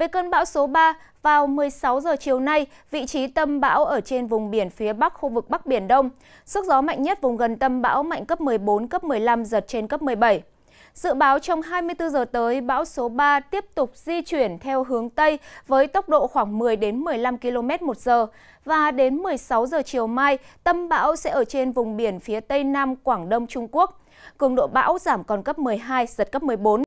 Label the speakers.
Speaker 1: Về cơn bão số 3, vào 16 giờ chiều nay, vị trí tâm bão ở trên vùng biển phía bắc khu vực Bắc Biển Đông. Sức gió mạnh nhất vùng gần tâm bão mạnh cấp 14, cấp 15, giật trên cấp 17. Dự báo trong 24 giờ tới, bão số 3 tiếp tục di chuyển theo hướng Tây với tốc độ khoảng 10 đến 15 km một giờ. Và đến 16 giờ chiều mai, tâm bão sẽ ở trên vùng biển phía Tây Nam Quảng Đông Trung Quốc. Cường độ bão giảm còn cấp 12, giật cấp 14.